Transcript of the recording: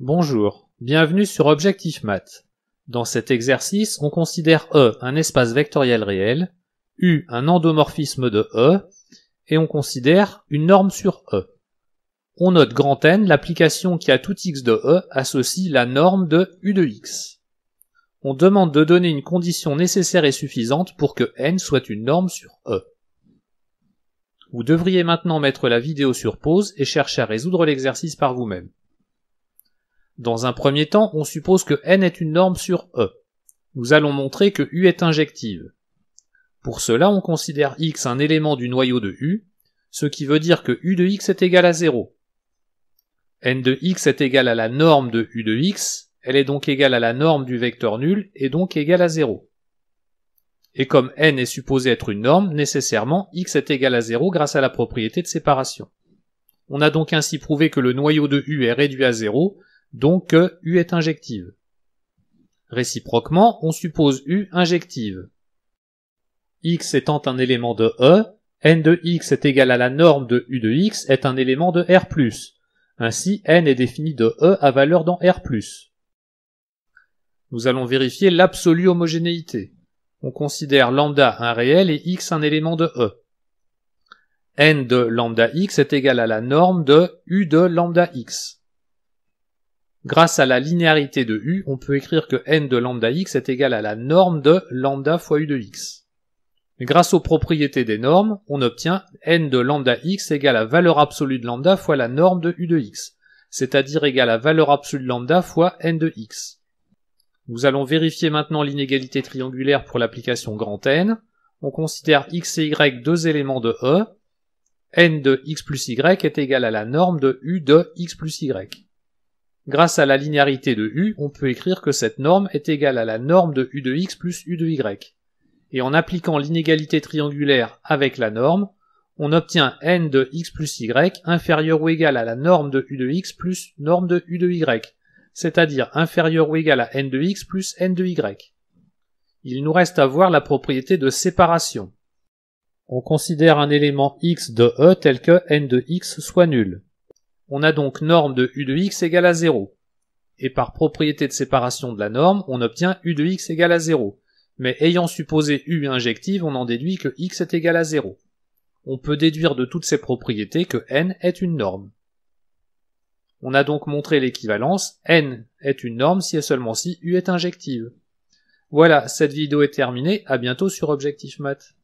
Bonjour, bienvenue sur Objectif Math. Dans cet exercice, on considère E un espace vectoriel réel, U un endomorphisme de E, et on considère une norme sur E. On note grand N l'application qui à tout x de E associe la norme de U de x. On demande de donner une condition nécessaire et suffisante pour que N soit une norme sur E. Vous devriez maintenant mettre la vidéo sur pause et chercher à résoudre l'exercice par vous-même. Dans un premier temps, on suppose que n est une norme sur E. Nous allons montrer que U est injective. Pour cela, on considère X un élément du noyau de U, ce qui veut dire que U de X est égal à 0. n de X est égal à la norme de U de X, elle est donc égale à la norme du vecteur nul et donc égale à 0. Et comme n est supposé être une norme, nécessairement x est égal à 0 grâce à la propriété de séparation. On a donc ainsi prouvé que le noyau de U est réduit à 0 donc que euh, U est injective. Réciproquement, on suppose U injective. X étant un élément de E, n de x est égal à la norme de U de x est un élément de R+. Ainsi, n est défini de E à valeur dans R+. Nous allons vérifier l'absolue homogénéité. On considère lambda un réel et x un élément de E. n de lambda x est égal à la norme de U de lambda x. Grâce à la linéarité de U, on peut écrire que n de lambda x est égal à la norme de lambda fois U de x. grâce aux propriétés des normes, on obtient n de lambda x égale à valeur absolue de lambda fois la norme de U de x, c'est-à-dire égale à valeur absolue de lambda fois n de x. Nous allons vérifier maintenant l'inégalité triangulaire pour l'application grand N. On considère x et y deux éléments de E. n de x plus y est égal à la norme de U de x plus y. Grâce à la linéarité de U, on peut écrire que cette norme est égale à la norme de U de x plus U de y. Et en appliquant l'inégalité triangulaire avec la norme, on obtient n de x plus y inférieur ou égal à la norme de U de x plus norme de U de y, c'est-à-dire inférieur ou égal à n de x plus n de y. Il nous reste à voir la propriété de séparation. On considère un élément x de E tel que n de x soit nul. On a donc norme de U de x égale à 0. Et par propriété de séparation de la norme, on obtient U de x égale à 0. Mais ayant supposé U injective, on en déduit que x est égal à 0. On peut déduire de toutes ces propriétés que n est une norme. On a donc montré l'équivalence, n est une norme si et seulement si U est injective. Voilà, cette vidéo est terminée, à bientôt sur Objectif Math.